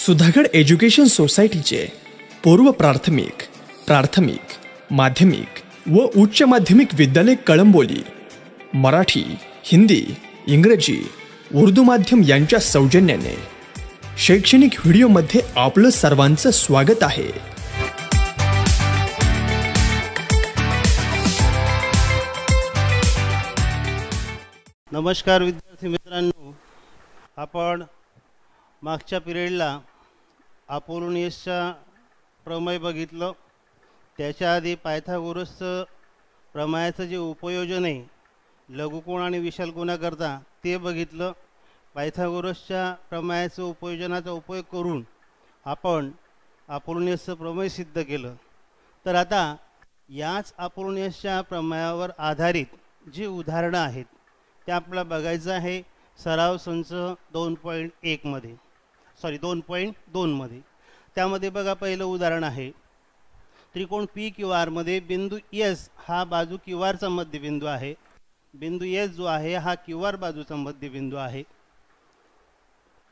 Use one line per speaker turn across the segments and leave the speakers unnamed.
Sudhagad education सोसायटीचे पूर्व प्राथमिक प्राथमिक माध्यमिक व उच्च माध्यमिक विद्यालय कळंबोली मराठी हिंदी इंग्रजी उर्दू माध्यम यांच्या सौजन्याने शैक्षणिक व्हिडिओमध्ये आपलं सर्वांचं स्वागत आहे नमस्कार विद्यार्थी मित्रांनो आपण मागच्या पिरियडला अपोलोनियसचा प्रमेय बघितलं त्याच्या आधी पायथागोरसचं प्रमायाचं जे उपयोजन आहे लघुकोण आणि विशाल गुणाकरता ते बघितलं पायथागोरसच्या प्रमायाचं उपयोजनाचा उपयोग करून आपण अपोलोनियसचं प्रमेय सिद्ध केलं तर आता याच अपोलोनियसच्या प्रमेयावर आधारित जी उदाहरणं आहेत त्या आपल्याला बघायचं आहे सराव संच दोन पॉईंट एकमध्ये सॉरी दोन पॉईंट दोनमध्ये त्यामध्ये बघा पहिलं उदाहरण आहे त्रिकोण पी क्यू मध्ये बिंदू एस हा बाजू क्यू आरचा मध्यबिंदू आहे बिंदू एस जो आहे हा क्यू आर बाजूचा मध्यबिंदू आहे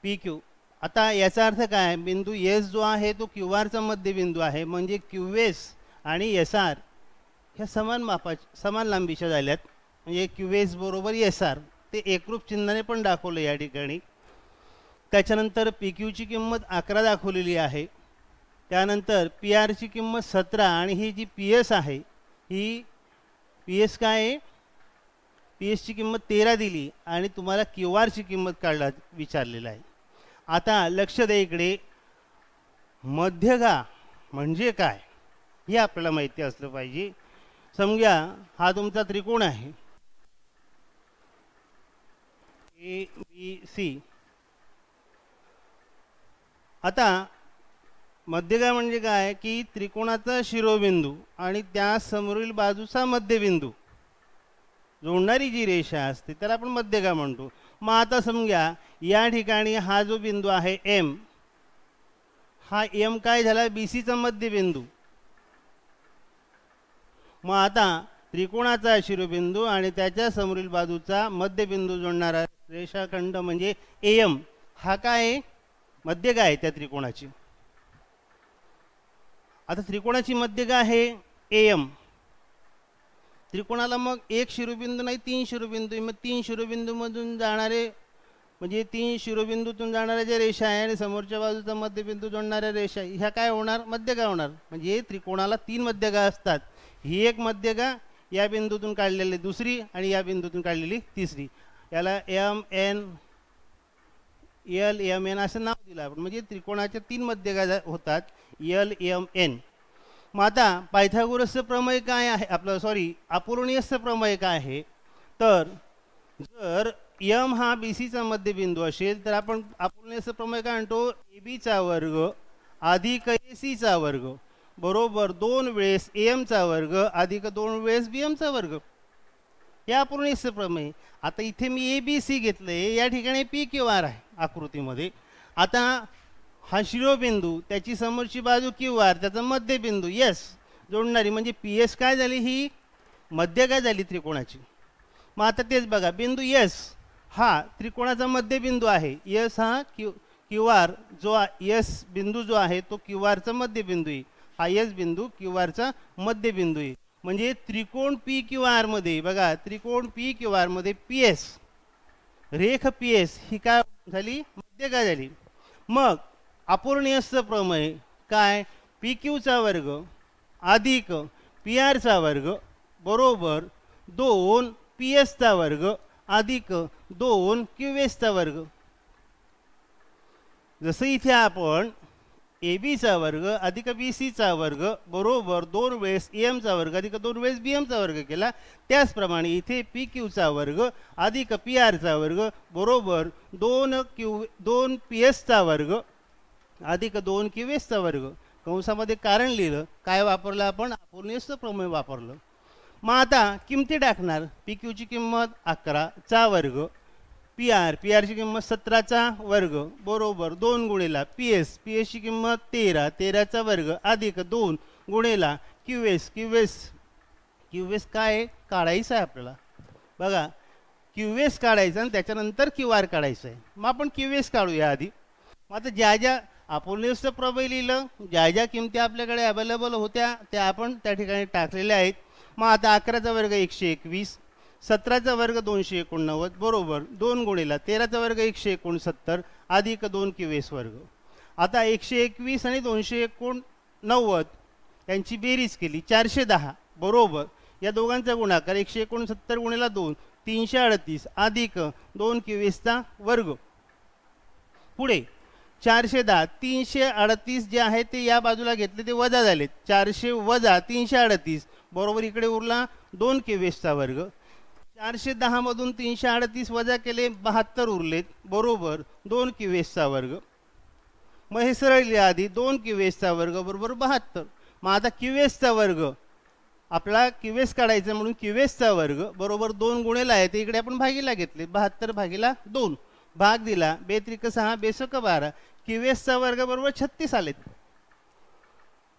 पी क्यू आता याचा अर्थ काय बिंदू एस जो आहे तो क्यू आरचा मध्यबिंदू आहे म्हणजे क्यू एस आणि एस आर ह्या समान मापा समान लांबीच्या झाल्यात म्हणजे क्यू एस बरोबर एस आर ते एकरूप चिन्हाने पण दाखवलं या ठिकाणी त्याच्यानंतर पी क्यूची किंमत अकरा दाखवलेली आहे त्यानंतर पी आरची किंमत सतरा आणि ही जी पी एस आहे ही पी एस काय आहे पी एसची किंमत तेरा दिली आणि तुम्हाला क्यू आरची किंमत काढला विचारलेलं आहे आता लक्ष द्या इकडे मध्यगा म्हणजे काय हे आपल्याला माहिती असलं पाहिजे समजा हा तुमचा त्रिकोण आहे ए बी सी आता मध्यगा म्हणजे काय की त्रिकोणाचा शिरोबिंदू आणि त्या समोरील बाजूचा मध्यबिंदू जोडणारी जी रेषा असते त्याला आपण मध्यगा म्हणतो मग आता समजा या ठिकाणी हा जो बिंदू आहे एम हा एम काय झाला बी सीचा मध्यबिंदू मग आता त्रिकोणाचा शिरोबिंदू आणि त्याच्या समोरील बाजूचा मध्यबिंदू जोडणारा रेषाखंड म्हणजे एम हा काय आहे मध्यगा आहे त्या त्रिकोणाची आता त्रिकोणाची मध्यगा आहे ए एम त्रिकोणाला मग एक शिरोबिंदू नाही तीन शिरोबिंदू मग तीन शिरोबिंदूमधून जाणारे म्हणजे तीन शिरोबिंदूतून जाणाऱ्या ज्या रेषा आहे आणि समोरच्या बाजूचा मध्यबिंदू जोडणाऱ्या रेषा ह्या काय होणार मध्यगा होणार म्हणजे त्रिकोणाला तीन मध्यगा असतात ही एक मध्यगा या बिंदूतून काढलेली दुसरी आणि या बिंदूतून काढलेली तिसरी याला M N L M N असं नाव दिलं आपण म्हणजे त्रिकोणाच्या तीन काय होतात एल एम एन मग आता पायथागोरसचं प्रमेय काय आहे आपलं सॉरी अपूर्णीयसचं प्रमेय काय आहे तर जर एम हा बी सीचा मध्यबिंदू असेल तर आपण अपूर्णीयसचं प्रमेय काय म्हणतो ए बीचा वर्ग अधिक ए सीचा वर्ग बरोबर दोन वेळेस ए एमचा वर्ग अधिक दोन वेळेस बी एमचा वर्ग हे अपूर्णीयसचं प्रमेय आता इथे मी ए बी सी घेतलं या ठिकाणी पी क्यू आर आहे आकृतीमध्ये आता हा शिरोबिंदू त्याची समोरची बाजू क्यू आर त्याचा मध्यबिंदू येस जोडणारी म्हणजे पी एस काय झाली ही मध्य काय झाली त्रिकोणाची मग आता तेच बघा बिंदू येस हा त्रिकोणाचा मध्यबिंदू आहे येस हा क्यू क्यू आर जो येस बिंदू जो आहे तो क्यू आरचा मध्यबिंदू आहे हा यस बिंदू क्यू आरचा मध्यबिंदू आहे म्हणजे त्रिकोण पी क्यू आरमध्ये बघा त्रिकोण पी क्यू आरमध्ये पी एस रेख पी एस ही काय झाली मध्य काय झाली मग अपूर्णीयस्थ प्रमेय काय पी क्यूचा वर्ग अधिक पी चा वर्ग बरोबर दोन पी एसचा वर्ग अधिक दोन क्यू एसचा वर्ग जसं इथे आपण ए बीचा वर्ग अधिक बी सीचा वर्ग बरोबर दोन वेळेस ए एमचा वर्ग अधिक दोन वेळेस बी एमचा वर्ग केला त्याचप्रमाणे इथे पी क्यूचा वर्ग अधिक पी आरचा वर्ग बरोबर दोन क्यू दोन पी एसचा वर्ग अधिक दोन क्यू एसचा वर्ग कंसामध्ये कारण लिहिलं काय वापरलं आपण अपूर्णेस्त प्रमेय वापरलं मग आता किमती टाकणार पी क्यूची किंमत अकराचा वर्ग पी आर पी आर ची किंमत सतराचा वर्ग बरोबर दोन गुणेला पी एस पी ची किंमत तेरा तेराचा वर्ग अधिक दोन गुणेला Q S Q S Q S काय काढायचं आहे आपल्याला बघा क्यू एस काढायचं आणि त्याच्यानंतर क्यू आर काढायचं आहे मग आपण क्यू एस काढूया आधी मग आता ज्या ज्या आपोलेसचं प्रबई लिहिलं ज्या ज्या किमती आपल्याकडे अवेलेबल होत्या त्या आपण त्या ठिकाणी टाकलेल्या आहेत मग आता अकराचा वर्ग एकशे एकवीस सतराचा वर्ग दोनशे एकोणनव्वद बरोबर दोन गुणेला तेराचा वर्ग एकशे एकोणसत्तर अधिक दोन वीस वर्ग आता एकशे एकवीस आणि दोनशे एकोणनव्वद यांची बेरीज केली चारशे दहा बरोबर या दोघांचा गुणाकार एकशे एकोणसत्तर गुणेला दोन तीनशे अडतीस अधिक दोन वीसचा वर्ग पुढे चारशे दहा तीनशे अडतीस जे आहे ते या बाजूला घेतले ते वजा झाले चारशे वजा तीनशे अडतीस बरोबर इकडे उरला दोन वीसचा वर्ग चारशे दहा मधून तीनशे अडतीस वजा केले बहात्तर उरलेत बरोबर दोन किवेसचा वर्ग मग हे सरळ आधी दोन किवेसचा वर्ग बरोबर बहात्तर मग आता किवेसचा वर्ग आपला किवेस काढायचा म्हणून किवेसचा वर्ग बरोबर दोन गुणेला आहे ते इकडे आपण भागीला घेतले बहात्तर भागीला दोन भाग दिला बेत्रिक सहा बेसक बारा किवेसचा वर्ग बरोबर छत्तीस आलेत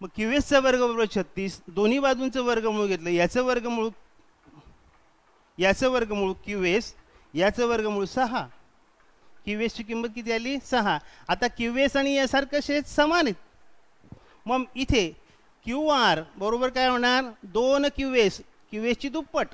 मग किवेसचा वर्ग बरोबर छत्तीस दोन्ही बाजूंचं वर्गमूळ घेतलं याचं वर्ग वर्गमूळ याचं वर्गमूळ क्यू एस याचं वर्गमूळ सहा क्यू एसची किंमत किती आली सहा आता क्यू एस आणि यासारखं कसे समान आहेत मग इथे क्यू आर बरोबर काय होणार दोन क्यू एस क्यू एसची दुप्पट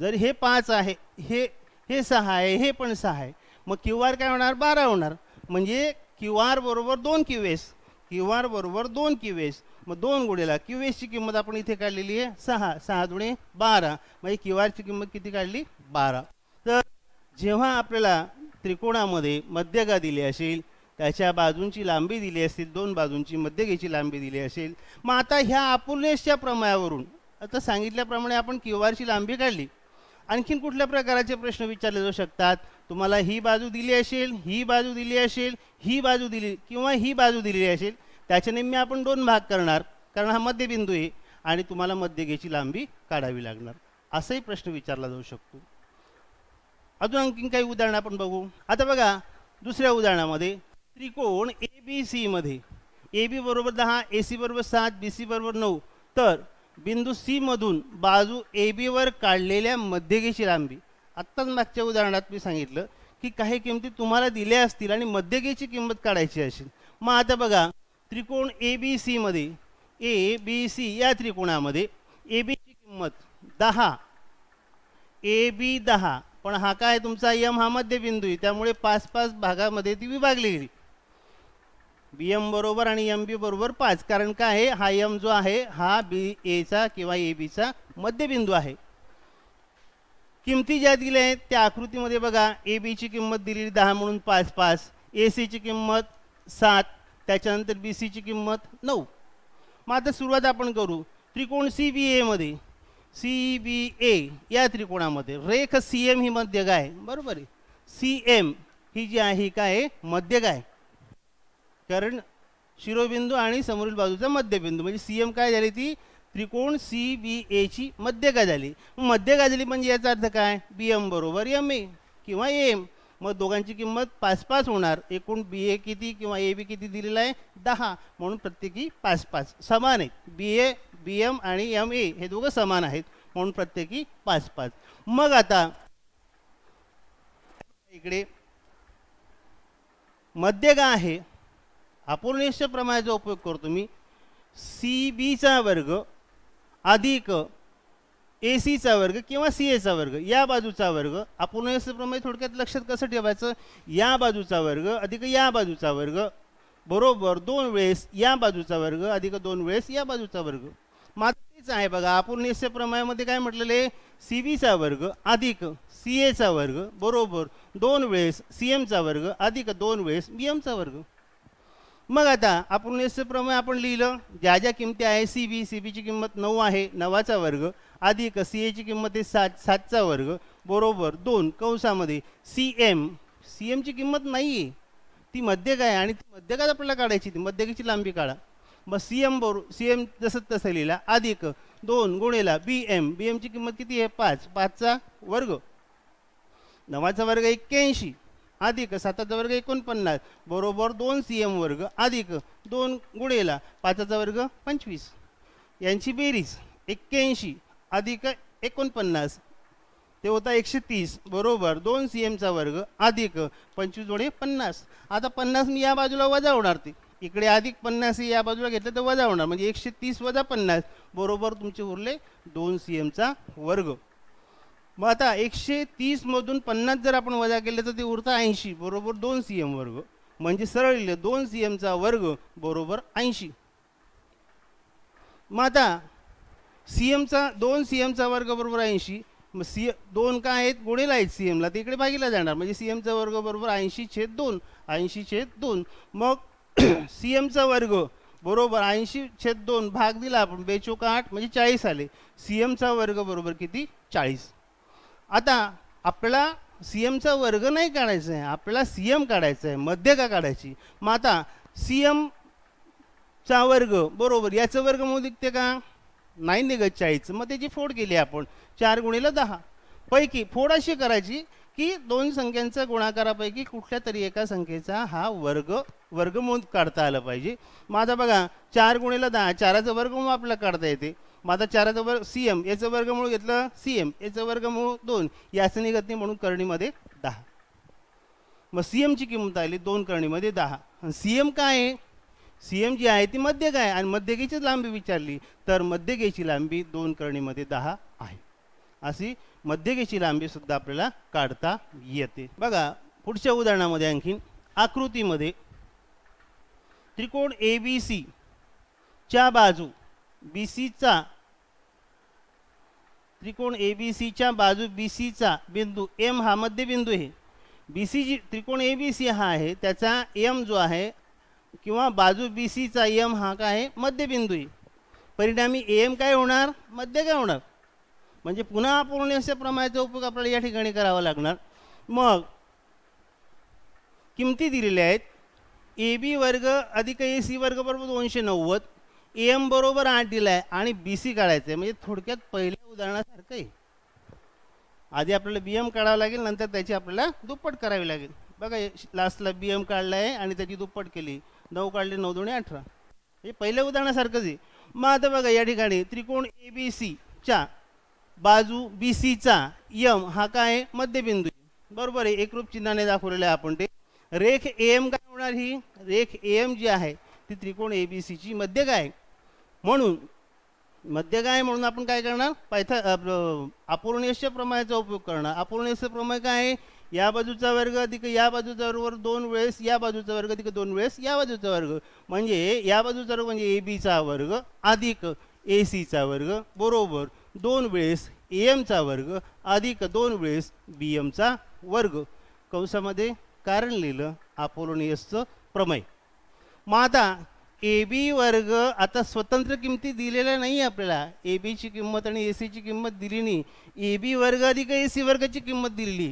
जर हे पाच आहे हे हे सहा आहे हे पण सहा आहे मग क्यू आर काय होणार बारा होणार म्हणजे क्यू आर बरोबर दोन क्यू एस क्यू आर बरोबर दोन क्यू एस मग दोन गुडेला क्यू ची किंमत आपण इथे काढलेली आहे सहा सहा दुणे बारा म्हणजे क्यू ची किंमत किती काढली बारा तर जेव्हा आपल्याला त्रिकोणामध्ये मध्यगा दिली असेल त्याच्या बाजूंची लांबी दिली असेल दोन बाजूंची मध्यगेची लांबी दिली असेल मग आता ह्या अपुर्णेशच्या प्रमायावरून आता सांगितल्याप्रमाणे आपण क्यू आरची लांबी काढली आणखीन कुठल्या प्रकारचे प्रश्न विचारले जाऊ शकतात तुम्हाला ही बाजू दिली असेल ही बाजू दिली असेल ही बाजू दिली किंवा ही बाजू दिलेली असेल त्याच्या नेहमी आपण दोन भाग करणार कारण हा मध्यबिंदू आहे आणि तुम्हाला मध्यगेची लांबी काढावी लागणार असाही प्रश्न विचारला जाऊ शकतो अजून आणखीन काही उदाहरणं आपण बघू आता बघा दुसऱ्या उदाहरणामध्ये त्रिकोण ए बी सीमध्ये ए बी बरोबर दहा ए सी बरोबर सात बी सी बरोबर नऊ तर बिंदू सीमधून बाजू ए बीवर काढलेल्या मध्यगेची लांबी आत्ताच मागच्या उदाहरणात मी सांगितलं की काही किमती तुम्हाला दिल्या असतील आणि मध्यगेची किंमत काढायची असेल मग आता बघा त्रिकोण ए बी सीमध्ये ए बी सी या त्रिकोणामध्ये ए बीची किंमत दहा ए बी दहा पण हा काय तुमचा यम हा मध्यबिंदू आहे त्यामुळे पाच पाच भागामध्ये ती विभागली गेली बी एम बरोबर आणि एम बी बरोबर पाच कारण काय आहे हा यम जो आहे हा बी एचा किंवा ए बीचा मध्यबिंदू आहे किमती ज्या दिल्या आहेत त्या आकृतीमध्ये बघा ए बीची किंमत दिलेली दहा म्हणून पाच पाच ए सीची किंमत सात त्याच्यानंतर बी सीची किंमत नऊ मग आता सुरुवात आपण करू त्रिकोण सी बी एमध्ये सी बी ए या त्रिकोणामध्ये रेख सी एम ही मध्यगाय बरोबर आहे सी एम ही जी आहे काय मध्यगाय कारण शिरोबिंदू आणि समोरील बाजूचा मध्यबिंदू म्हणजे सी एम काय झाली ती त्रिकोण सी बी एची मध्यगाय झाली मध्यगाय झाली म्हणजे याचा अर्थ काय बी एम बरोबर एम ए किंवा एम मग दोघांची किंमत पाच पाच होणार एकूण बी ए किती किंवा ए बी किती दिलेला आहे दहा म्हणून प्रत्येकी पाच पाच समान आहेत बी ए बी एम आणि एम ए हे दोघं समान आहेत म्हणून प्रत्येकी पाच पाच मग आता इकडे मध्य का आहे अपूर्णेश प्रमाणाचा उपयोग करतो मी सी बीचा वर्ग अधिक एसी चा वर्ग किंवा सी एचा वर्ग या बाजूचा वर्ग प्रमाणे थोडक्यात लक्षात कसं ठेवायचं या बाजूचा वर्ग अधिक या बाजूचा वर्ग बरोबर दोन वेळेस या बाजूचा वर्ग अधिक दोन वेळेस या बाजूचा वर्ग मातीच आहे बघा अपूर्णेस्य प्रमाणामध्ये काय म्हटलेले सी बीचा वर्ग अधिक सी चा वर्ग बरोबर दोन वेळेस सी एमचा वर्ग अधिक दोन वेळेस बी एमचा वर्ग मग आता आपण एसचं आपण लिहिलं ज्या ज्या किमती आहे सी बी सी बीची किंमत नऊ आहे नवाचा वर्ग अधिक सी एची किंमत आहे सात सातचा वर्ग बरोबर दोन कंसामध्ये सी एम सी एमची किंमत नाही आहे ती मध्यक आहे आणि ती काय आपल्याला काढायची ती मध्यकाची लांबी काढा मग सी एम बरो सी एम जसं तसं लिहिला अधिक दोन गुणेला बी एम बी एमची किंमत किती आहे पाच पाचचा वर्ग नवाचा वर्ग एक्क्याऐंशी अधिक साताचा वर्ग एकोणपन्नास बरोबर दोन सी एम वर्ग अधिक दोन गुणेला पाचचा वर्ग पंचवीस यांची बेरीज एक्क्याऐंशी अधिक एकोणपन्नास ते होता एकशे तीस बरोबर दोन सी एमचा वर्ग अधिक पंचवीस जोडे पन्नास आता पन्नास मी या बाजूला वजा होणार ते इकडे अधिक पन्नास या बाजूला घेतलं तर वजा होणार म्हणजे एकशे तीस वजा पन्नास बरोबर तुमचे उरले दोन सी एमचा वर्ग मग आता एकशे तीसमधून पन्नास जर आपण वजा केले तर ते उरता ऐंशी बरोबर दोन सी एम वर्ग म्हणजे सरळ लिहिलं दोन सी एमचा वर्ग बरोबर ऐंशी मग आता सी एमचा दोन सी एमचा वर्ग बरोबर ऐंशी मग सी दोन काय आहेत गुणेला आहेत सी एमला तिकडे इकडे भागीला जाणार म्हणजे सी एमचा वर्ग बरोबर ऐंशी छेद दोन ऐंशी छेद दोन मग सी एमचा वर्ग बरोबर ऐंशी छेद दोन भाग दिला आपण बेचोका आठ म्हणजे चाळीस आले सी एमचा वर्ग बरोबर किती चाळीस आता आपला सी एमचा वर्ग नाही काढायचा आहे आपला सी एम काढायचा आहे मध्य का काढायची मग आता सी एमचा वर्ग बरोबर याचं वर्ग मग का नाही निघत चाळीस मग त्याची फोड केली आपण चार गुणीला दहा पैकी फोड अशी करायची की दोन संख्यांचा गुणाकारापैकी कुठल्या तरी एका संख्येचा हा वर्ग वर्गमूळ काढता आला पाहिजे मग आता बघा चार गुणीला दहा चाराचा वर्गमूळ आपल्याला काढता येते माझा चाराचा वर्ग सी एम याचं वर्गमूळ घेतलं सी एम याचं वर्गमूळ दोन यासनी निघत म्हणून करणीमध्ये दहा मग सी एमची किंमत आली दोन करणीमध्ये दहा आणि सी एम काय आहे सी एम जी आहे ती मध्य आहे आणि मध्यगेचीच लांबी विचारली तर मध्यगेची लांबी दोन करणीमध्ये दहा आहे अशी मध्यगेची लांबी सुद्धा आपल्याला काढता येते बघा पुढच्या उदाहरणामध्ये आणखीन आकृतीमध्ये त्रिकोण ए बी सी च्या बाजू बी सीचा त्रिकोण ए बी बाजू बी चा बिंदू एम हा मध्यबिंदू आहे बी सी जी त्रिकोण ए बी सी हा आहे त्याचा एम जो आहे किंवा बाजू बी चा एम हा काय आहे मध्यबिंदू आहे परिणामी एम काय होणार मध्य काय होणार म्हणजे पुन्हा पौर्णिमेच्या प्रमाणाचा उपयोग आपल्याला या ठिकाणी करावा लागणार मग किमती दिलेल्या आहेत ए बी वर्ग अधिक ए सी वर्ग बरोबर दोनशे नव्वद एम बरोबर आठ दिलाय आणि बी सी काढायचं म्हणजे थोडक्यात पहिल्या उदाहरणासारखं आहे आधी आपल्याला बी एम काढावं लागेल नंतर त्याची आपल्याला दुप्पट करावी लागेल बघा लास्टला बी एम काढलाय आणि त्याची दुप्पट केली नऊ काढले नऊ दोन्ही अठरा हे पहिल्या उदाहरणासारखंच आहे मग आता बघा या ठिकाणी त्रिकोण ए बी च्या बाजू बी चा यम हा काय आहे मध्यबिंदू बरोबर आहे एकरूप चिन्हाने दाखवलेलं आहे आपण ते रेख ए एम काय होणार ही रेख ए एम जी आहे ती त्रिकोण ए बी सीची मध्य काय म्हणून मध्यगाय म्हणून आपण काय करणार पायथा अपूर्णेश प्रमायाचा उपयोग करणार अपूर्णेश प्रमाय काय आहे या बाजूचा वर्ग अधिक या बाजूचा वर्ग दोन वेळेस या बाजूचा वर्ग अधिक दोन वेळेस या बाजूचा वर्ग म्हणजे या बाजूचा वर्ग म्हणजे ए बीचा वर्ग अधिक ए सीचा वर्ग बरोबर दोन वेळेस ए एमचा वर्ग अधिक दोन वेळेस बी एमचा वर्ग कंसामध्ये कारण लिहिलं अपोलोनियसचं प्रमेय मग आता ए बी वर्ग आता स्वतंत्र किमती दिलेल्या नाही आपल्याला ए बीची किंमत आणि ए सीची किंमत दिली नाही ए बी वर्ग अधिक ए सी वर्गाची किंमत दिलेली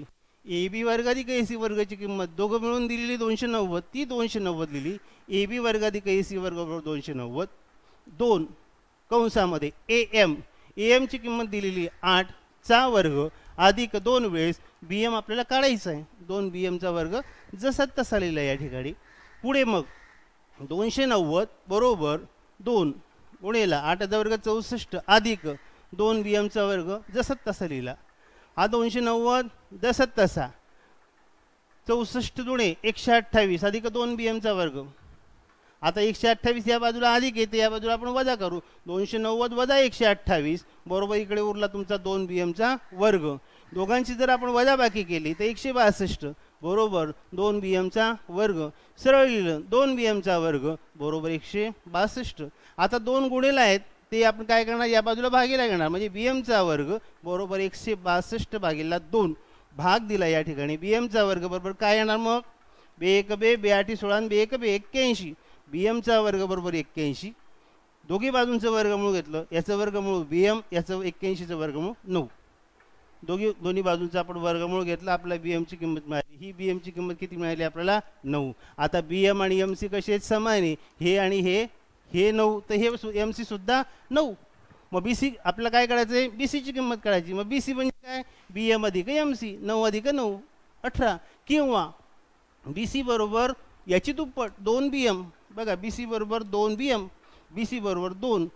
ए बी वर्ग अधिक ए सी वर्गाची किंमत दोघं मिळून दिलेली दोनशे नव्वद ती दोनशे नव्वद दिली ए बी वर्ग अधिक ए सी वर्ग दोनशे नव्वद दोन कंसामध्ये ए एम ए एमची किंमत दिलेली आठ चा वर्ग अधिक दोन वेळेस बी एम आपल्याला काढायचं आहे दोन बी एमचा वर्ग जसा तसा लिहिला या ठिकाणी पुढे मग दोनशे नव्वद बरोबर दोन गुणेला आठाचा वर्ग चौसष्ट अधिक दोन बी एमचा वर्ग जसत तसा लिहिला हा दोनशे नव्वद जसत तसा चौसष्ट दुणे एकशे अठ्ठावीस अधिक दोन बी एमचा वर्ग आता एकशे अठ्ठावीस या बाजूला अधिक येते या बाजूला आपण वजा करू दोनशे नव्वद वजा एकशे अठ्ठावीस बरोबर इकडे उरला तुमचा दोन बी एमचा वर्ग दोघांची जर आपण वजाबाकी केली तर एकशे बासष्ट बरोबर दोन बी एमचा वर्ग सरळ लिहिलं दोन बी एमचा वर्ग बरोबर एकशे बासष्ट आता दोन गुणेला आहेत ते आपण काय करणार या बाजूला भागीला घेणार म्हणजे बी एमचा वर्ग बरोबर एकशे बासष्ट भागीला दोन भाग दिला या ठिकाणी बी एमचा वर्ग बरोबर काय येणार मग बे एक बे बे आठी सोळा बे एक बे एक्क्याऐंशी बी एमचा वर्ग बरोबर एक्क्याऐंशी दोघी बाजूंचं वर्गमूळ घेतलं याचं वर्गमूळ बी एम याचं एक्क्याऐंशीचं वर्गमूळ नऊ दोघी दोन्ही बाजूंचा आपण वर्गमूळ घेतला आपला बी एमची किंमत मिळाली ही बी एमची किंमत किती मिळाली आपल्याला नऊ आता बी एम आणि एम सी कसे आहेत समान आहे हे आणि हे हे नऊ तर हे एम सी सुद्धा नऊ मग बी सी आपल्याला काय करायचं आहे बी सीची किंमत काढायची मग बी सी म्हणजे काय बी एम अधिक एम सी नऊ अधिक नऊ अठरा किंवा बी सी बरोबर याची दुप्पट दोन बी एम बघा बी सी बरोबर दोन बी एम बी सी बरोबर दोन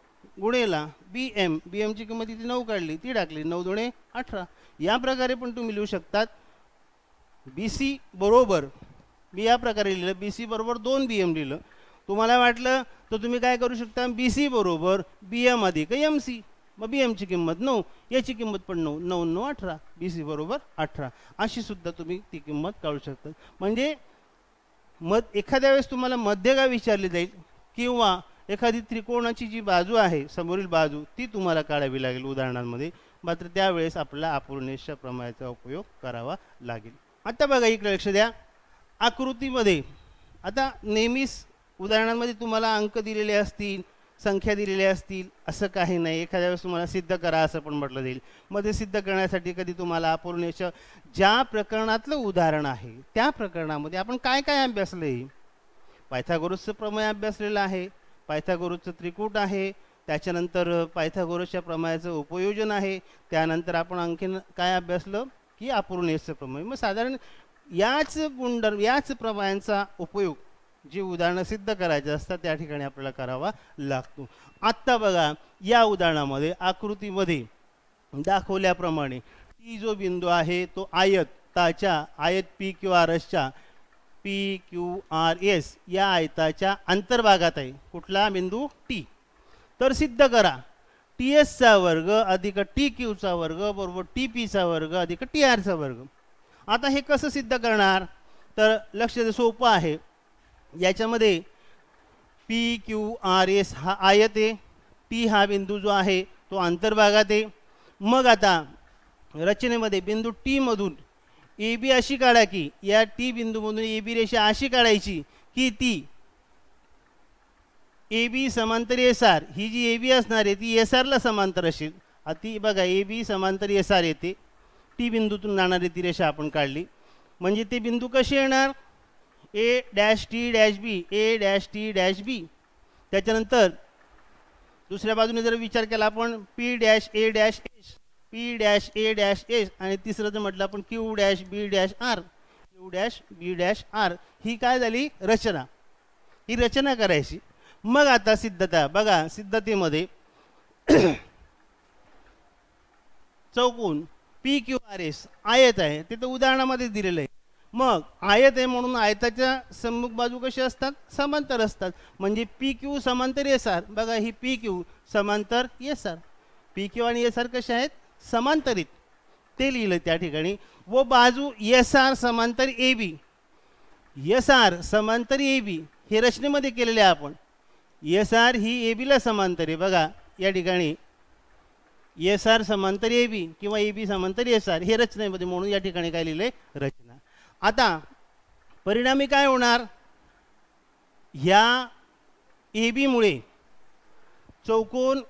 गुणेला बी एम बी एमची किंमत इथे नऊ काढली ती टाकली नऊ दोणे अठरा या प्रकारे पण तुम्ही लिहू शकतात बी सी बरोबर मी या प्रकारे लिहिलं बी सी बरोबर दोन बी एम लिहिलं तुम्हाला वाटलं तर तुम्ही काय करू शकता बी सी बरोबर बी एम अधिक एम सी मग बी एमची किंमत नऊ याची किंमत पण नऊ नऊ नऊ अठरा बी सी बरोबर अठरा अशी सुद्धा तुम्ही ती किंमत काढू शकता म्हणजे मध एखाद्या वेळेस तुम्हाला मध्यगा विचारली जाईल किंवा एखादी त्रिकोणाची जी बाजू आहे समोरील बाजू ती तुम्हाला काढावी लागेल उदाहरणांमध्ये मात्र त्यावेळेस आपल्याला अपूर्णेश प्रमाणाचा उपयोग करावा लागेल आता बघा इकडे लक्ष द्या आकृतीमध्ये आता नेहमीच उदाहरणांमध्ये तुम्हाला अंक दिलेले असतील संख्या दिलेल्या असतील असं काही नाही एखाद्या वेळेस तुम्हाला सिद्ध करा असं पण म्हटलं जाईल मग ते सिद्ध करण्यासाठी कधी तुम्हाला अपूर्णेश ज्या प्रकरणातलं उदाहरण आहे त्या प्रकरणामध्ये आपण काय काय अभ्यासलं पायथागोरसचं प्रमेय अभ्यासलेलं आहे पायथागोरसचं त्रिकूट आहे त्याच्यानंतर पायथागोरसच्या प्रमायाचं उपयोजन आहे त्यानंतर आपण आणखीन काय अभ्यासलं की अपूर्णेचं प्रमेय मग साधारण याच गुंड याच प्रमायांचा उपयोग जी उदाहरणं सिद्ध करायचे असतात त्या ठिकाणी आपल्याला करावा लागतो आत्ता बघा या उदाहरणामध्ये आकृतीमध्ये दाखवल्याप्रमाणे ती जो बिंदू आहे तो आयत ताच्या आयत पी किंवा आरसच्या पी क्यू आर एस या आयताच्या अंतर्भागात आहे कुठला बिंदू टी तर सिद्ध करा टी एसचा वर्ग अधिक टी क्यूचा वर्ग बरोबर टी पीचा वर्ग अधिक टी आरचा वर्ग आता हे कसं सिद्ध करणार तर लक्ष सोपं आहे याच्यामध्ये पी क्यू आर एस हा आयत आहे टी हा बिंदू जो आहे तो अंतर्भागात आहे मग आता रचनेमध्ये बिंदू टीमधून ए बी अशी काढा की या टी बिंदूमधून ए बी रेषा अशी काढायची की ती ए बी समांतर S R he G A B असणार आहे ती एस आरला समांतर असेल ती बघा ए बी समांतर एस आर येते टी बिंदूतून जाणारी ती रेषा आपण काढली म्हणजे ते बिंदू कसे येणार A dash T dash B A dash T dash B त्याच्यानंतर दुसऱ्या बाजूने जर विचार केला आपण P dash A dash S P dash A dash S आणि तिसरं जर म्हटलं आपण Q dash B dash R Q dash B dash R ही काय झाली रचना ही रचना करायची मग आता सिद्धता बघा सिद्धतेमध्ये चौकून पी क्यू आर एस आयत आहे ते तर उदाहरणामध्ये दिलेलं आहे मग आयत आहे म्हणून आयताच्या सम्मुख बाजू कशी असतात समांतर असतात म्हणजे पी क्यू समांतर एस आर बघा ही पी क्यू समांतर एस आर पी क्यू आणि एस आर कसे आहेत समांतरित ते लिहिलं त्या ठिकाणी व बाजू एस आर समांतर ए बी एस आर समांतर ए बी हे रचनेमध्ये केलेले आपण एस आर ही ए बीला समांतर आहे बघा या ठिकाणी एस आर समांतर ए बी किंवा ए बी समांतर एस आर हे रचनेमध्ये म्हणून या ठिकाणी काय लिहिलं रचना आता परिणामी काय होणार ह्या ए बीमुळे चौकोन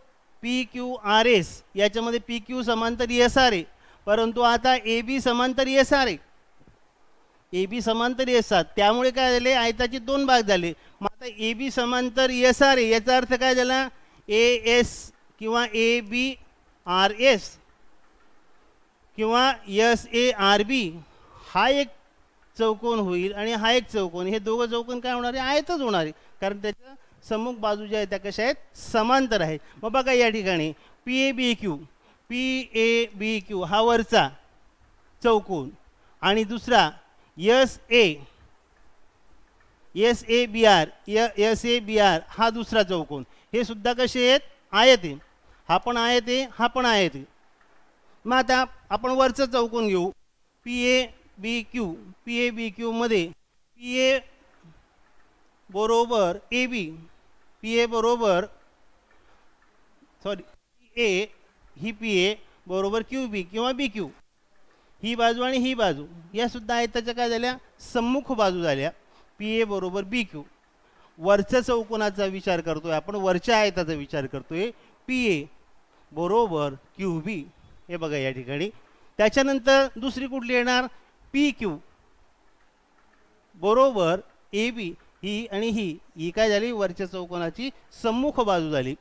पी क्यू आर एस याच्यामध्ये पी क्यू समांतर एस आर ए परंतु आता ए बी समांतर S R A A B समांतर एस आर त्यामुळे काय झाले आयताचे दोन भाग झाले मग आता ए बी समांतर एस आर ए याचा अर्थ काय झाला ए एस किंवा ए बी आर एस किंवा एस ए आर बी हा एक चौकोन होईल आणि हा एक चौकोन हे दोघं चौकोन काय होणार आहे आयतच होणार आहे कारण त्याच्या समुख बाजू ज्या आहेत त्या कशा आहेत समांतर आहेत मग बघा या ठिकाणी P A B Q P A B Q हा वरचा चौकोन आणि दुसरा S A S A B R S A B R हा दुसरा चौकोन हे सुद्धा कसे आहेत आयते हा पण आयते हा पण आयते मग आता आपण वरचं चौकोन घेऊ P A B Q P A B क्यूमध्ये पी ए बरोबर ए बी पी ए बरोबर sorry A he P A बरोबर क्यू बी किंवा बी क्यू ही बाजू आणि ही बाजू या सुद्धा आहेत त्याच्या काय झाल्या सम्मुख बाजू झाल्या पी ए बरोबर बी क्यू वरच्या चौकोनाचा विचार करतोय आपण वरच्या आयताचा विचार करतोय पी ए बरोबर क्यू बी हे बघा या ठिकाणी त्याच्यानंतर दुसरी कुठली येणार पी क्यू बरोबर ए बी ही आणि ही ही काय झाली वरच्या चौकोनाची सम्मुख बाजू झाली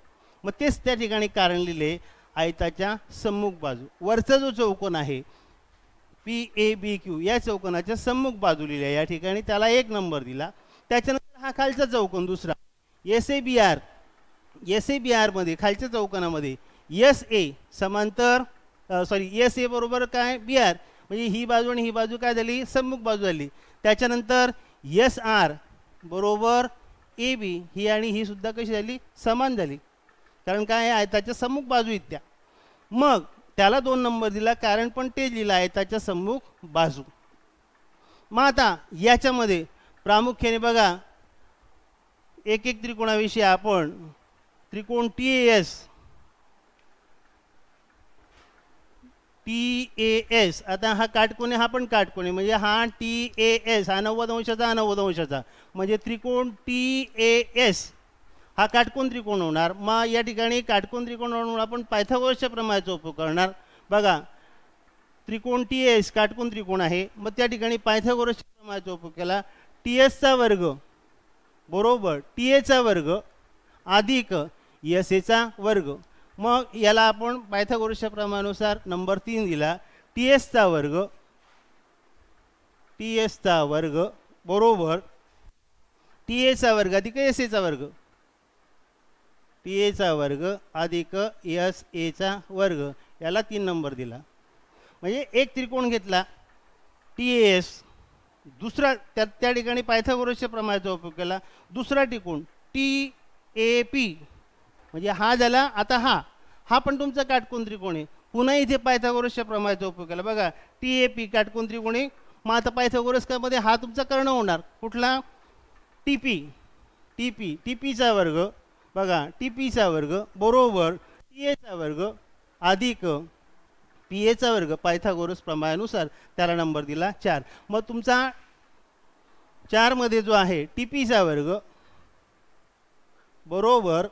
मग तेच त्या ठिकाणी कारण लिहिले आयताच्या सम्मुख बाजू वरचा जो चौकोन आहे पी ए बी क्यू या चौकोनाच्या सम्मुख बाजू लिहिल्या या ठिकाणी त्याला एक नंबर दिला त्याच्यानंतर हा खालचा चौकोन दुसरा S A B R S A B आरमध्ये खालच्या चौकोनामध्ये एस ए समांतर सॉरी एस ए बरोबर काय बी आर म्हणजे ही बाजू आणि ही बाजू काय झाली सम्मुख बाजू झाली त्याच्यानंतर एस आर बरोबर ए बी ही आणि ही सुद्धा कशी झाली समान झाली कारण काय आहे आयताच्या सम्मुख बाजू इत्या मग त्याला दोन नंबर दिला कारण पण ते लिहिलं आयताच्या सम्मुख बाजू मग आता याच्यामध्ये प्रामुख्याने बघा एक एक त्रिकोणाविषयी आपण त्रिकोण T S T A S आता हा काटकोने हा पण काटकोने म्हणजे हा टी ए एस हा नव्वद अंशाचा हा नव्वद अंशाचा म्हणजे त्रिकोण टी ए एस हा काटकोण त्रिकोण होणार मग या ठिकाणी काटकोण त्रिकोण म्हणून आपण पायथागोरसच्या प्रमाणाचा उपयोग करणार बघा त्रिकोण टी एस काटकोन त्रिकोण आहे मग त्या ठिकाणी पायथागोरसच्या प्रमाणाचा उपयोग केला टी एसचा वर्ग बरोबर टी एचा वर्ग अधिक एस एचा वर्ग मग याला आपण पायथागोरसच्या प्रमाणानुसार नंबर तीन दिला टी एसचा वर्ग टी एसचा वर्ग बरोबर टी एचा वर्ग अधिक एस एचा वर्ग टी एचा वर्ग अधिक एस एचा वर्ग याला तीन नंबर दिला म्हणजे एक त्रिकोण घेतला टी एस दुसरा त्या त्या ठिकाणी पायथागोरसच्या प्रमाणाचा उपयोग केला दुसरा त्रिकोण टी ए पी म्हणजे हा झाला आता हा हा पण तुमचा काटकोन त्रिकोण आहे पुन्हा इथे पायथागोरसच्या प्रमाणाचा उपयोग केला बघा टी ए पी काटकोन त्रिकोण आहे मग आता मध्ये हा तुमचा कर्ण होणार कुठला T P T P T पीचा वर्ग बघा टी पीचा वर्ग बरोबर टी एचा वर्ग अधिक पी एचा वर्ग पायथागोरस प्रमाणानुसार त्याला नंबर दिला चार मग तुमचा चारमध्ये जो आहे टी पीचा वर्ग बरोबर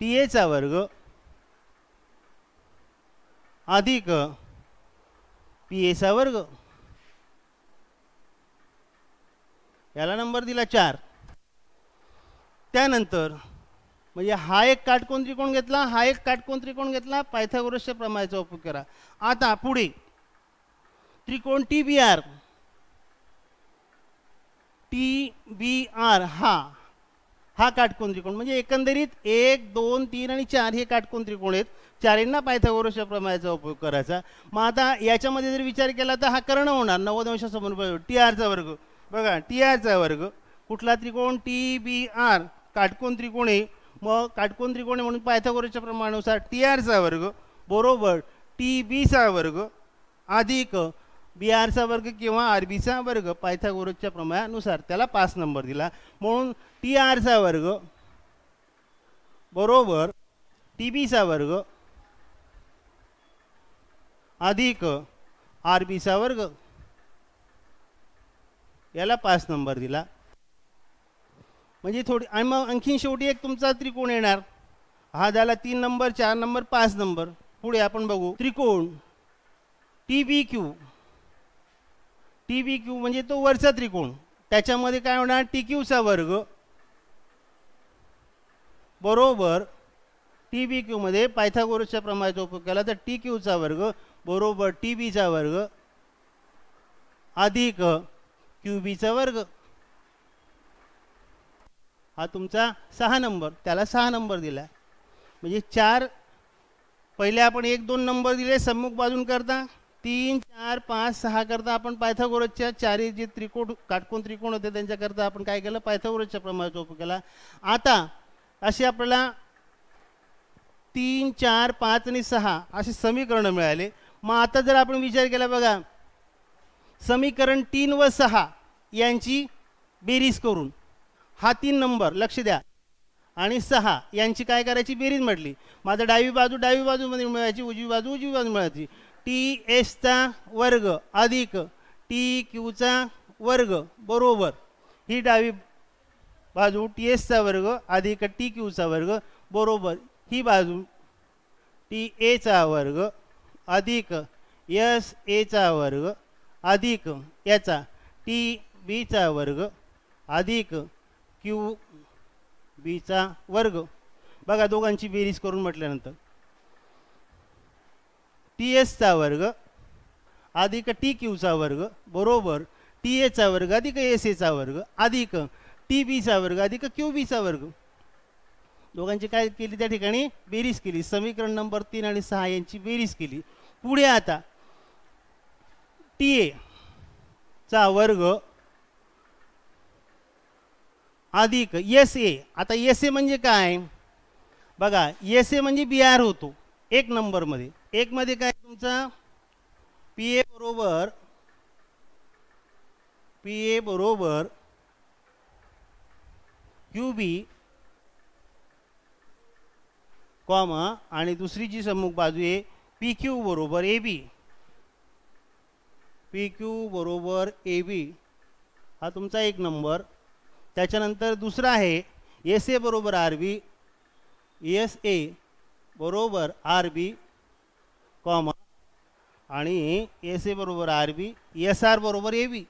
टी एचा वर्ग अधिक पी एचा वर्ग याला नंबर दिला चार त्यानंतर म्हणजे हा एक काटकोण त्रिकोण घेतला हा एक काटकोण त्रिकोण घेतला पायथागोरसच्या प्रमाणाचा उपयोग करा आता पुढे त्रिकोण T B R T B R हा हा काटकोन त्रिकोण म्हणजे एकंदरीत एक दोन तीन आणि चार हे काटकोन त्रिकोण आहेत चारेंना पायथागोरसच्या प्रमाणाचा उपयोग करायचा मग आता याच्यामध्ये जर विचार केला तर हा कर्ण होणार नव्वद अंश समन्वय टी आरचा वर्ग बघा टी आरचा वर्ग कुठला त्रिकोण टी बी आर काटकोन त्रिकोण आहे मग काटकोन त्रिकोण म्हणून पायथागोरसच्या प्रमाणानुसार टी आरचा वर्ग बरोबर टी बीचा वर्ग अधिक बी चा वर्ग किंवा आर बीचा वर्ग पायथागोरसच्या प्रमाणानुसार त्याला पाच नंबर दिला म्हणून टी आरचा वर्ग बरोबर टी बीचा वर्ग अधिक आर चा वर्ग याला पाच नंबर दिला म्हणजे थोडी आणि मग आणखीन शेवटी एक तुमचा त्रिकोण येणार हा झाला तीन नंबर चार नंबर पाच नंबर पुढे आपण बघू त्रिकोण T B Q T B Q म्हणजे तो वरचा त्रिकोण त्याच्यामध्ये काय होणार टी क्यूचा वर्ग बरोबर टी व्ही क्यूमध्ये पायथागोरसच्या प्रमाणाचा उपयोग केला तर टी क्यूचा वर्ग बरोबर टी बीचा वर्ग अधिक क्यू बीचा वर्ग हा तुमचा सहा नंबर त्याला सहा नंबर दिला म्हणजे चार पहिले आपण एक दोन नंबर दिले सम्मुख बाजून करता तीन चार पाच सहा करता आपण पायथागोरसच्या चारी जे त्रिकोण काटकोण त्रिकोण होते त्यांच्याकरता आपण काय केलं पायथागोरसच्या प्रमाणाचा उपयोग केला आता असे आपल्याला तीन चार पाच आणि सहा असे समीकरणं मिळाले मग आता जर आपण विचार केला बघा समीकरण तीन व सहा यांची बेरीज करून हा तीन नंबर लक्ष द्या आणि सहा यांची काय करायची बेरीज म्हटली माझं डावी बाजू डावी बाजूमध्ये मिळायची उजवी बाजू उजवी बाजू मिळायची टी एसचा वर्ग अधिक टी क्यूचा वर्ग बरोबर ही डावी बाजू टी एसचा वर्ग अधिक टी क्यूचा वर्ग बरोबर ही बाजू टी एचा वर्ग अधिक एस एचा वर्ग अधिक याचा टी बीचा वर्ग अधिक क्यू बीचा वर्ग बघा दोघांची बेरीज करून म्हटल्यानंतर टी एस एसचा वर्ग अधिक टी क्यूचा वर्ग बरोबर टी एचा वर्ग अधिक एस ए एचा वर्ग अधिक टी बीचा वर्ग अधिक क्यू बीचा वर्ग दोघांची काय केली त्या ठिकाणी बेरीज केली समीकरण नंबर तीन आणि सहा यांची बेरीज केली पुढे आता टी ए चा वर्ग अधिक एस ए आता एस ए म्हणजे काय बघा एस ए म्हणजे बी आर होतो एक नंबरमध्ये एकमध्ये काय तुमचा पी ए बरोबर पी ए बरोबर क्यू बी कॉम आणि दुसरी जी सम्मुख बाजू आहे पी क्यू बरोबर ए बी पी क्यू बरोबर ए बी हा तुमचा एक नंबर त्याच्यानंतर दुसरा आहे एस ए बरोबर आर बी एस ए बरोबर आर बी कॉमन आणि एस ए बरोबर आर बी एस आर बरोबर ए बी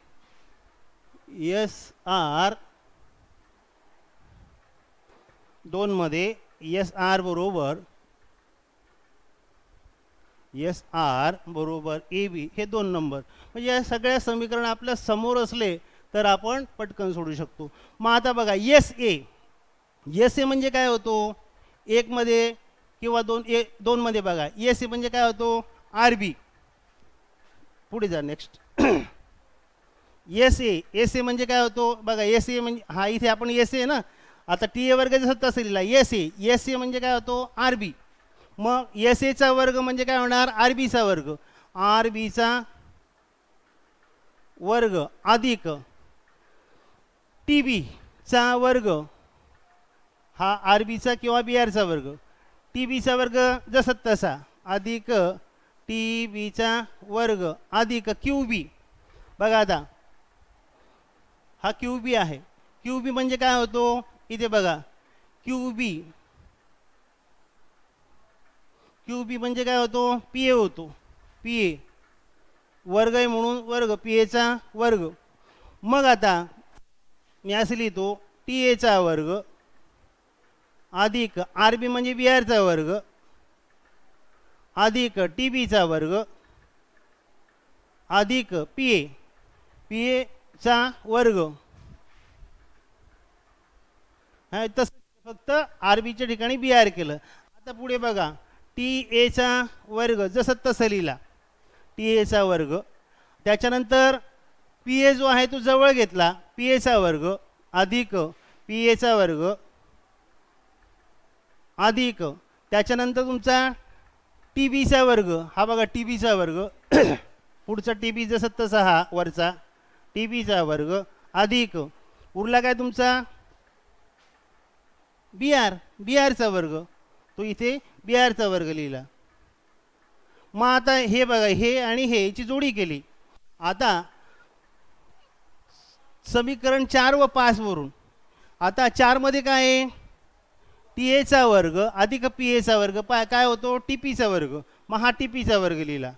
एस आर दोनमध्ये एस आर बरोबर एस आर बरोबर ए बी हे दोन नंबर म्हणजे या सगळ्या समीकरण आपल्या समोर असले तर आपण पटकन सोडू शकतो मग आता बघा एस ए एस ए म्हणजे काय होतो एक मध्ये किंवा दोन ए दोनमध्ये बघा ए सी म्हणजे काय होतो आर बी पुढे जा next S A S A म्हणजे काय होतो बघा एस ए म्हणजे हा इथे आपण एस ए ना आता टी ए वर्गाचा सत्ता लिहिला एस ए एस ए म्हणजे काय होतो आर बी मग एस एचा वर्ग म्हणजे काय होणार आर बीचा वर्ग आर बीचा वर्ग अधिक टी बीचा वर्ग हा आर बीचा किंवा बी आरचा वर्ग टी बीचा वर्ग जसा तसा अधिक टी बीचा वर्ग अधिक क्यू बी बघा आता हा क्यू बी आहे क्यू बी म्हणजे काय होतो इथे बघा क्यू बी क्यू बी म्हणजे काय होतो पी ए होतो पी ए वर्ग आहे म्हणून वर्ग पी एचा वर्ग मग आता मी असं लिहितो टी एचा वर्ग अधिक आर बी म्हणजे बी आरचा वर्ग अधिक टी बीचा वर्ग अधिक पी ए पी एचा वर्ग तस फक्त आर बीच्या ठिकाणी बी आर केलं आता पुढे बघा टी एचा वर्ग जसं तसं लिहिला टी चा वर्ग त्याच्यानंतर पी ए जो आहे तो जवळ घेतला पी एचा वर्ग अधिक पी एचा वर्ग अधिक त्याच्यानंतर तुमचा टी बीचा वर्ग हा बघा टी बीचा वर्ग पुढचा टी बी जसं तसा हा वरचा टी बीचा वर्ग अधिक उरला काय तुमचा बी आर बी आरचा वर्ग तो इथे बी आरचा वर्ग लिहिला मग आता हे बघा हे आणि हे याची जोडी केली आता समीकरण चार व वरून आता चारमध्ये काय आहे टी एचा वर्ग अधिक पी एचा वर्ग पाय काय होतो टी पीचा वर्ग मग हा टी पीचा वर्ग लिहिला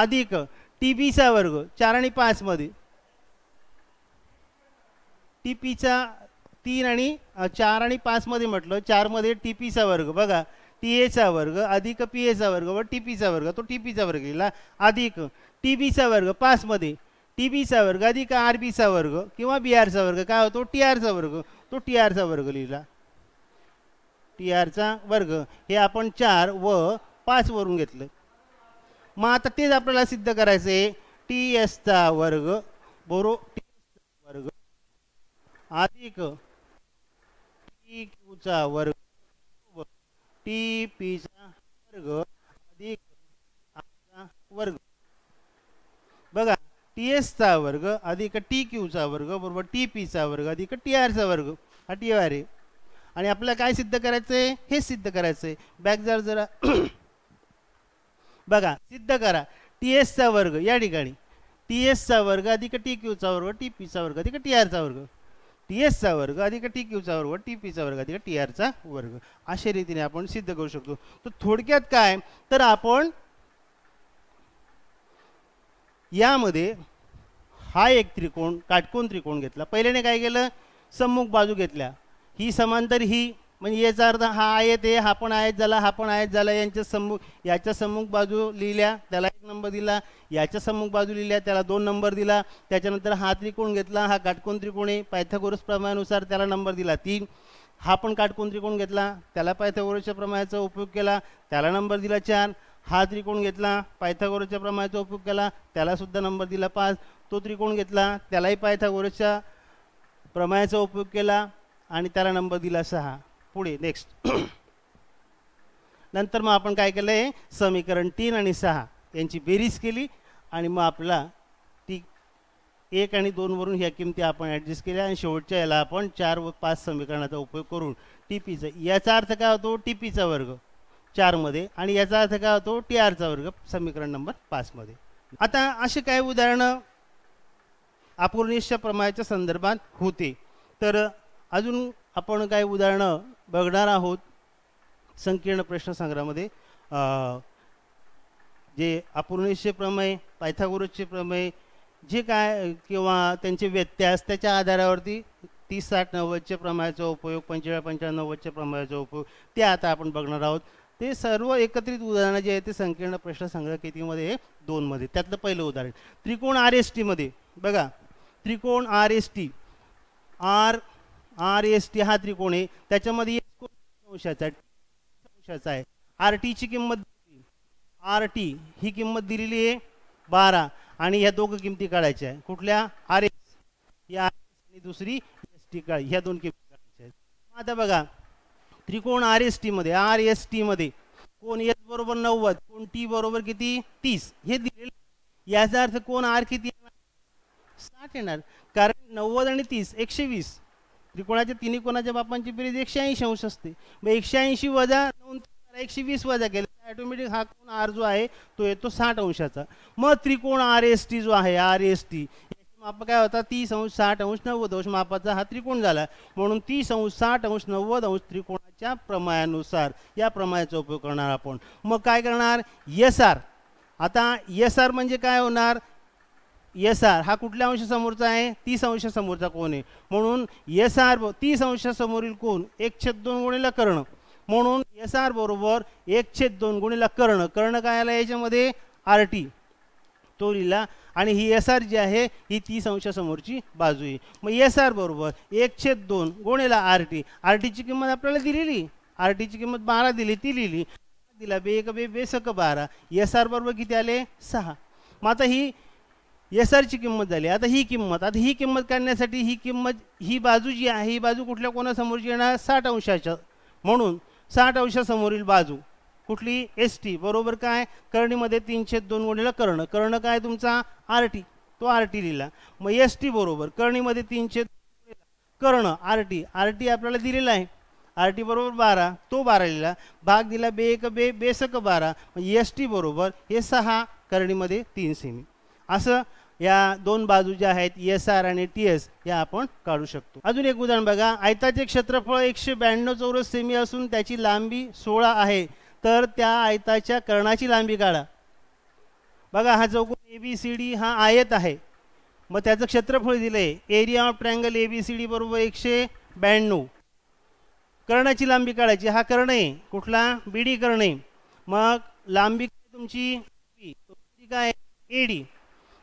अधिक टी बीचा वर्ग चार आणि पाचमध्ये टी पीचा तीन आणि चार आणि पाचमध्ये म्हटलं चारमध्ये टी पीचा वर्ग बघा टी एचा वर्ग अधिक पी एचा वर्ग व टी पीचा वर्ग तो टी पीचा वर्ग लिहिला अधिक टी बीचा वर्ग पाचमध्ये टी बीचा वर्ग अधिक आर बीचा वर्ग किंवा बी आरचा वर्ग काय होतो टी आरचा वर्ग तो टी आरचा वर्ग लिहिला टी चा वर्ग हे आपण चार व वरून घेतलं मग आता तेच आपल्याला सिद्ध करायचं आहे टी चा वर्ग बरो टी वर्ग अधिक टी चा वर्ग टी पीचा वर्ग अधिक वर्ग बघा टी चा वर्ग अधिक टी चा वर्ग बरोबर टी चा वर्ग अधिक टी चा वर्ग हा टी आर आहे आणि आपल्याला काय सिद्ध करायचंय हे सिद्ध करायचंय बॅक जर जरा बघा सिद्ध करा टी चा वर्ग या ठिकाणी टी चा वर्ग अधिक टी क्यूचा वर्ग टी पीचा वर्ग अधिक टी आरचा वर्ग टी चा वर्ग अधिक टी क्यूचा वर्ग टी पीचा वर्ग अधिक टी आरचा वर्ग अशा रीतीने आपण सिद्ध करू शकतो तर थोडक्यात काय तर आपण यामध्ये हा एक त्रिकोण काटकोण त्रिकोण घेतला पहिल्याने काय केलं सम्मुख बाजू घेतल्या ही समांतर ही म्हणजे याचा अर्थ हा आयत आहे हा पण आयत झाला हा पण आयत झाला यांच्या समूह याच्या समूह बाजू लिहिल्या त्याला एक नंबर दिला याच्या समूह बाजू लिहिल्या त्याला दोन नंबर दिला त्याच्यानंतर हा त्रिकोण घेतला हा काटकोण त्रिकोण आहे पायथागोरस प्रमाणानुसार त्याला नंबर दिला तीन हा पण काटकोण त्रिकोण घेतला त्याला पायथागोरसच्या प्रमाणाचा उपयोग केला त्याला नंबर दिला चार हा त्रिकोण घेतला पायथागोरसच्या प्रमाणाचा उपयोग केला त्यालासुद्धा नंबर दिला पाच तो त्रिकोण घेतला त्यालाही पायथागोरसच्या प्रमाणाचा उपयोग केला आणि त्याला नंबर दिला सहा पुढे नेक्स्ट नंतर मग आपण काय केलं आहे समीकरण तीन आणि सहा यांची बेरीज केली आणि मग आपला ती एक आणि दोन वरून ह्या किमती आपण ॲडजस्ट केल्या आणि शेवटच्या याला आपण चार व पाच समीकरणाचा उपयोग करून टी पीचा याचा अर्थ काय होतो टी पीचा वर्ग चारमध्ये आणि याचा अर्थ काय होतो टी आरचा वर्ग समीकरण नंबर पाचमध्ये आता असे काही उदाहरणं अपूर्णेशच्या प्रमाणाच्या संदर्भात होते तर अजून आपण काय उदाहरणं बघणार आहोत संकीर्ण प्रश्नसंग्रहामध्ये जे अपूर्णेशचे प्रमेय पायथागोरसचे प्रमेय जे काय किंवा त्यांचे व्यत्यास त्याच्या आधारावरती तीस साठ नव्वदच्या प्रमाणाचा उपयोग पंचेचाळीस नव्वदच्या प्रमाणाचा उपयोग ते आता आपण बघणार आहोत ते सर्व एकत्रित उदाहरणं जे आहेत ते संकीर्ण प्रश्न संग्रह कितीमध्ये दोनमध्ये त्यातलं पहिलं उदाहरण त्रिकोण आर एस टीमध्ये बघा त्रिकोण R S T R R S T हा त्रिकोण आहे त्याच्यामध्ये अंशाचा अंशाचा आहे आर टीची किंमत आर टी ही किंमत दिलेली आहे बारा आणि ह्या दोघं किमती काढायच्या आहे कुठल्या आर एस या आणि दुसरी एस टी काळ ह्या दोन किमती काढायच्या आहेत आता बघा त्रिकोण आर एस टीमध्ये आर एस मध्ये कोण एस बरोबर नव्वद कोण टी बरोबर किती तीस हे दिलेलं याचा अर्थ कोण आर किती साठ येणार कारण नव्वद आणि तीस एकशे वीस त्रिकोणाच्या म्हणजे तिन्ही कोणाच्या बापांची बेरीज एकशे ऐंशी अंश असते मग एकशे ऐंशी वजा दोन एकशे वीस वजा केले ऑटोमॅटिक हा कोण आर जो आहे तो येतो साठ अंशाचा मग त्रिकोण आर एस टी जो आहे आर एस टी माप काय होता तीस अंश साठ अंश नव्वद अंश मापाचा हा त्रिकोण झाला म्हणून तीस अंश साठ अंश नव्वद अंश त्रिकोणाच्या प्रमायानुसार या प्रमायाचा उपयोग करणार आपण मग काय करणार एस आर आता एस आर म्हणजे काय होणार एस आर हा कुठल्या अंशासमोरचा आहे तीस अंशासमोरचा कोण आहे म्हणून एस आर तीस अंशासमोरील कोण एक छेद दोन गुणीला कर्ण म्हणून एस आर बरोबर एक छेद दोन गुणीला कर्ण कर्ण काय आला याच्यामध्ये आर टी तो लिहिला आणि ही एस आर जी आहे ही तीस अंशासमोरची बाजू आहे मग एस आर बरोबर एक छेद दोन गुणीला आर टी आर टीची किंमत आपल्याला दिलेली आर टीची किंमत बारा दिली ती लिहिली दिला बे एक बे सक बारा एस आर बरोबर किती आले सहा मग आता ही एस आरची किंमत झाली आता ही किंमत आता ही किंमत काढण्यासाठी ही किंमत ही बाजू जी आहे ही बाजू कुठल्या कोणासमोरची येणार साठ अंशाच्या म्हणून साठ अंशासमोरील बाजू कुठली एस टी बरोबर काय करणीमध्ये तीनशे दोन गुणिला कर्ण कर्ण काय तुमचा आर टी तो आर टी लिहिला मग एस टी बरोबर करणीमध्ये तीनशे कर्ण आर टी आर टी आपल्याला दिलेला आहे आर टी बरोबर बारा तो बारा लिहिला भाग दिला बे एक बे बेसक बारा मग एस टी बरोबर हे सहा करणीमध्ये तीन सेमी असं या दोन बाजू ज्या आहेत एस e आर आणि टी एस या आपण काढू शकतो अजून एक उदाहरण बघा आयताचे क्षेत्रफळ एकशे ब्याण्णव चौरस सेमी असून त्याची लांबी सोळा आहे तर त्या आयताच्या कर्णाची लांबी काढा बघा हा चौकोन ए बी सी डी हा आयत आहे मग त्याचं क्षेत्रफळ दिलं आहे area of triangle A B C D बरोबर एकशे ब्याण्णव कर्णाची लांबी काढायची हा कर्ण आहे कुठला बी डी कर्ण आहे मग लांबी तुमची काय ए डी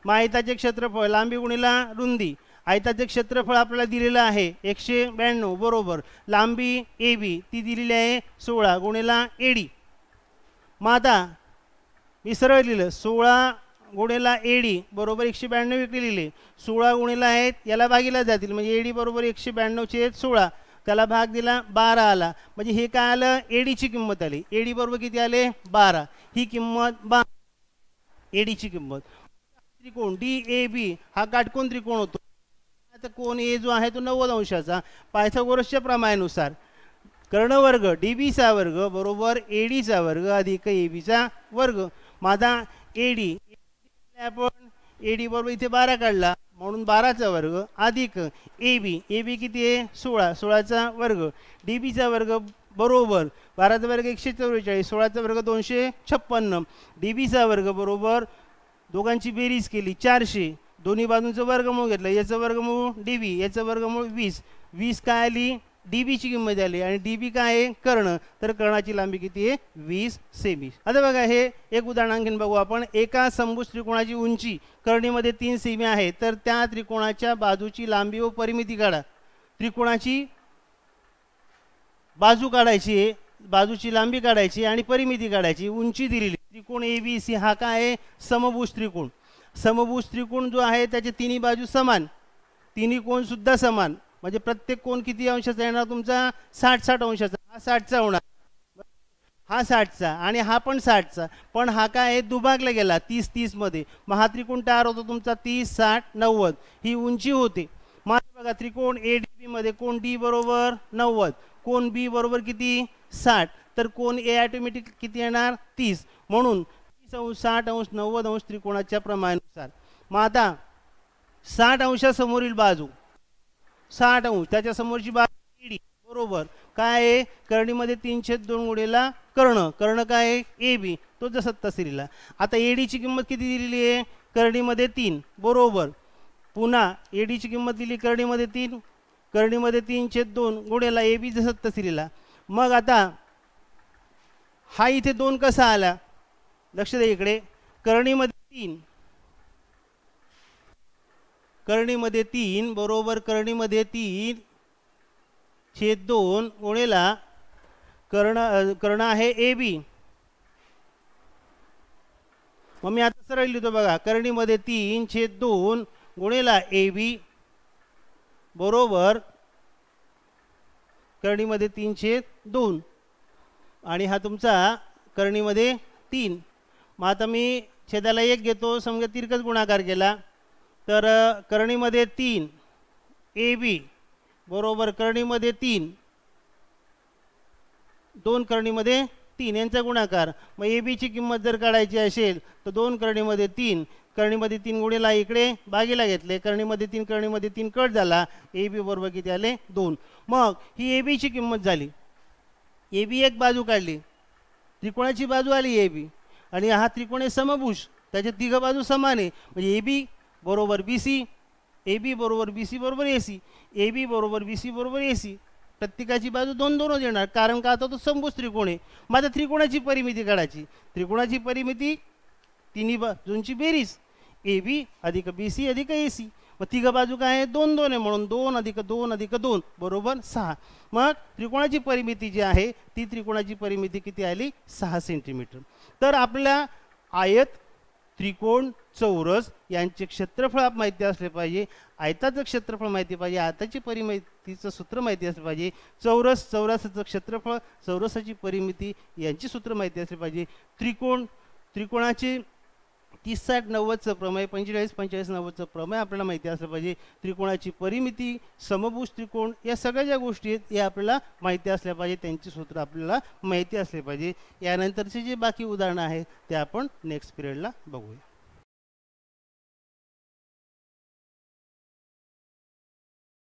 मग आयताचे क्षेत्रफळ लांबी गुणिला रुंदी आयताचे क्षेत्रफळ आपल्याला दिलेलं आहे एकशे ब्याण्णव बरोबर लांबी ए बी ती दिलेली आहे सोळा गुणेला एडी मग आता मी सरळ लिहिलं सोळा गुणेला एडी बरोबर एकशे ब्याण्णव इकडे लिहिले सोळा गुणेला आहेत याला भागीला जातील म्हणजे एडी बरोबर एकशे ब्याण्णवचे आहेत सोळा त्याला भाग दिला बारा आला म्हणजे हे काय आलं एडीची किंमत आली एडी बरोबर किती आले बारा ही किंमत बा एडीची किंमत त्रिकोण डी ए बी हा काटकोन त्रिकोण होतो आता कोण ए जो आहे तो नव्वद अंशाचा पायथागोरसच्या प्रमाणानुसार कर्णवर्ग डी बीचा वर्ग बरोबर ए डीचा वर्ग अधिक ए बीचा वर्ग माझा ए डी आपण ए डी बरोबर इथे बारा काढला म्हणून बाराचा वर्ग अधिक ए बी ए बी किती आहे सोळा सोळाचा वर्ग डी बीचा वर्ग बरोबर बाराचा वर्ग एकशे चौवेचाळीस सोळाचा वर्ग दोनशे छप्पन्न डी बीचा वर्ग बरोबर दोघांची बेरीज केली चारशे दोन्ही बाजूंचं वर्गमूळ घेतलं याचं वर्गमूळ डी बी याचं वर्गमूळ वीस वीस काय आली डी बीची किंमत आली आणि डी बी काय आहे कर्ण तर कर्णाची लांबी किती आहे वीस सेमी आता बघा हे एक उदाहरण आणखीन बघू आपण एका संभुज त्रिकोणाची उंची कर्णीमध्ये तीन सेमी आहे तर त्या त्रिकोणाच्या बाजूची लांबी व परिमिती काढा त्रिकोणाची बाजू काढायची बाजूची लांबी काढायची आणि परिमिती काढायची उंची दिलेली त्रिकोण ए बी सी हा काय आहे समभुज त्रिकोण समभुज त्रिकोण जो आहे त्याचे तिन्ही बाजू समान तिन्ही सुद्धा समान म्हणजे प्रत्येक कोण किती अंशाचा येणार तुमचा साठ साठ अंशाचा हा साठचा होणार हा साठचा आणि हा पण साठचा पण हा काय आहे दुभागला गेला तीस तीसमध्ये मग हा त्रिकोण तयार होतो तुमचा तीस साठ नव्वद ही उंची होते मात्र बघा त्रिकोण ए डी बीमध्ये कोण डी बरोबर नव्वद कोण बी बरोबर किती साठ तर कोण ए ॲटोमॅटिक किती येणार तीस म्हणून तीस अंश साठ अंश नव्वद अंश त्रिकोणाच्या प्रमाणानुसार मग आता साठ अंशासमोरील बाजू साठ अंश त्याच्यासमोरची बाजू ईडी बरोबर काय आहे करणीमध्ये तीनशे दोन गुडेला कर्ण कर्ण काय आहे ए बी तो जसा तसे लिहिला आता एडीची किंमत किती दिलेली आहे करडीमध्ये तीन बरोबर पुन्हा एडीची किंमत दिली करणीमध्ये तीन करणीमध्ये छेद दोन गुण्याला ए बी सत्तसिरीला मग आता हा इथे दोन कसा आला लक्ष द्या इकडे करणीमध्ये तीन करणीमध्ये तीन बरोबर करणीमध्ये तीन छेद दोन गुणेला कर्ण कर्ण आहे ए बी मग मी आता सरळ लिहितो बघा करणीमध्ये तीन छेद दोन गुणेला ए बी बरोबर करणीमध्ये तीनशे दोन आणि हा तुमचा करणीमध्ये तीन मग आता मी छेदाला एक घेतो समजा तिरकच गुणाकार केला तर करणीमध्ये तीन ए बी बरोबर करणीमध्ये तीन दोन करणीमध्ये तीन यांचा गुणाकार मग ए बीची किंमत जर काढायची असेल तर दोन करणीमध्ये तीन करणीमध्ये तीन गुणेला इकडे बागेला घेतले करणीमध्ये तीन करणीमध्ये तीन कट झाला ए बी बरोबर किती आले दोन मग ही ए बीची किंमत झाली ए बी एक बाजू काढली त्रिकोणाची बाजू आली ए बी आणि हा त्रिकोण आहे समभुष त्याचे तिघं बाजू समान आहे म्हणजे ए बी बरोबर बी सी ए बी बरोबर बी सी बरोबर ए सी ए बी बरोबर बी सी बरोबर ए सी प्रत्येकाची बाजू दोन दोनच येणार कारण का आता तो समभुज त्रिकोण आहे माझ्या त्रिकोणाची परिमिती काढायची त्रिकोणाची परिमिती तिन्ही बाजूंची बेरीज ए बी अधिक बी सी अधिक ए सी मग तिघ बाजू काय आहे दोन दोन आहे म्हणून दोन अधिक दोन अधिक दोन बरोबर सहा मग त्रिकोणाची परिमिती जी आहे ती त्रिकोणाची परिमिती किती आली सहा सेंटीमीटर तर आपल्या आयत त्रिकोण चौरस यांचे क्षेत्रफळ माहिती असले पाहिजे आयताचं क्षेत्रफळ माहिती पाहिजे आताची परिमितीचं सूत्र माहिती असलं पाहिजे चौरस चौरसाचं क्षेत्रफळ चौरसाची परिमिती यांची सूत्र माहिती असली पाहिजे त्रिकोण त्रिकोणाची तीस साठ नव्वदचं प्रमेय पंचेचाळीस पंचेचाळीस नव्वदचं प्रमेय आपल्याला माहिती असलं पाहिजे त्रिकोणाची परिमिती समभुज त्रिकोण या सगळ्या ज्या गोष्टी आहेत या आपल्याला माहिती असल्या पाहिजे त्यांची सूत्र आपल्याला माहिती असले पाहिजे यानंतरचे जे बाकी उदाहरणं आहेत ते आपण नेक्स्ट पिरियडला बघूया